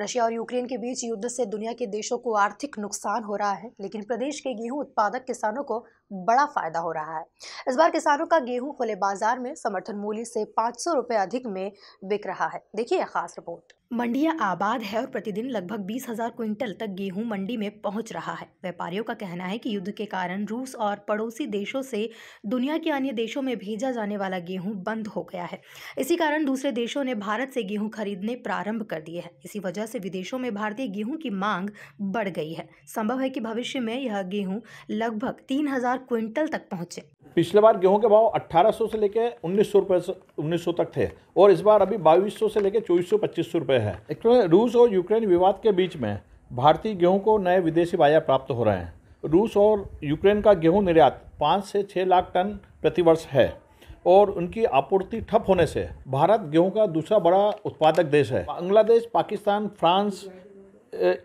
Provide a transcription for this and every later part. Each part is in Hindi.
रशिया और यूक्रेन के बीच युद्ध से दुनिया के देशों को आर्थिक नुकसान हो रहा है लेकिन प्रदेश के गेहूं उत्पादक किसानों को बड़ा फायदा हो रहा है इस बार किसानों का गेहूं खुले बाजार में समर्थन मूल्य से पाँच सौ अधिक में बिक रहा है देखिए खास रिपोर्ट मंडियां आबाद है और प्रतिदिन लगभग बीस हजार क्विंटल तक गेहूं मंडी में पहुंच रहा है व्यापारियों का कहना है कि युद्ध के कारण रूस और पड़ोसी देशों से दुनिया के अन्य देशों में भेजा जाने वाला गेहूं बंद हो गया है इसी कारण दूसरे देशों ने भारत से गेहूं खरीदने प्रारंभ कर दिए हैं इसी वजह से विदेशों में भारतीय गेहूँ की मांग बढ़ गई है संभव है कि भविष्य में यह गेहूँ लगभग तीन क्विंटल तक पहुँचे पिछले बार गेहूँ के भाव 1800 से लेकर 1900 रुपए सौ तक थे और इस बार अभी बाईस से लेकर चौबीस सौ रुपए तो है रूस और यूक्रेन विवाद के बीच में भारतीय गेहूं को नए विदेशी बाजार प्राप्त हो रहे हैं रूस और यूक्रेन का गेहूं निर्यात पाँच से छः लाख टन प्रतिवर्ष है और उनकी आपूर्ति ठप होने से भारत गेहूं का दूसरा बड़ा उत्पादक देश है बांग्लादेश पाकिस्तान फ्रांस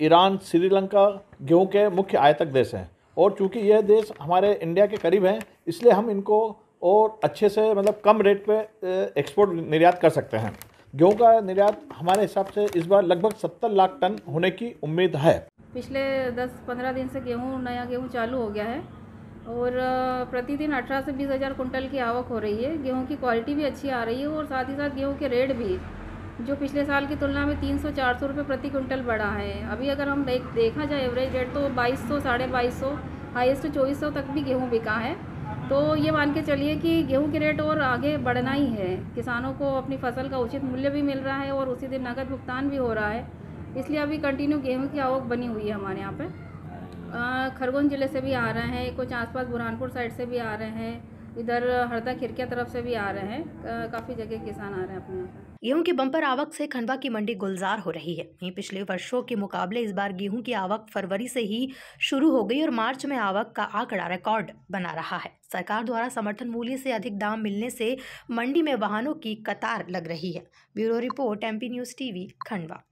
ईरान श्रीलंका गेहूं के मुख्य आयतक देश हैं और चूंकि यह देश हमारे इंडिया के करीब हैं इसलिए हम इनको और अच्छे से मतलब कम रेट पे एक्सपोर्ट निर्यात कर सकते हैं गेहूं का निर्यात हमारे हिसाब से इस बार लगभग सत्तर लाख टन होने की उम्मीद है पिछले 10-15 दिन से गेहूं नया गेहूं चालू हो गया है और प्रतिदिन 18 से बीस हज़ार कुंटल की आवक हो रही है गेहूं की क्वालिटी भी अच्छी आ रही है और साथ ही साथ गेहूं के रेट भी जो पिछले साल की तुलना में तीन चार सौ रुपये प्रति कुंटल बढ़ा है अभी अगर हम देख देखा जाए एवरेज रेट तो बाईस सौ साढ़े बाईस सौ हाइस्ट चौबीस सौ तक भी गेहूँ बिका है तो ये मान के चलिए कि गेहूं के रेट और आगे बढ़ना ही है किसानों को अपनी फसल का उचित मूल्य भी मिल रहा है और उसी दिन नकद भुगतान भी हो रहा है इसलिए अभी कंटिन्यू गेहूं की आवक बनी हुई है हमारे यहाँ पर खरगोन ज़िले से भी आ रहे हैं कुछ आसपास बुरहानपुर साइड से भी आ रहे हैं इधर हरदा खिड़किया तरफ से भी आ रहे हैं काफ़ी जगह किसान आ रहे हैं अपने गेहूँ गेहूं की बम्पर आवक से खंडवा की मंडी गुलजार हो रही है वहीं पिछले वर्षों के मुकाबले इस बार गेहूं की आवक फरवरी से ही शुरू हो गई और मार्च में आवक का आंकड़ा रिकॉर्ड बना रहा है सरकार द्वारा समर्थन मूल्य से अधिक दाम मिलने से मंडी में वाहनों की कतार लग रही है bureau report MP news TV Khandwa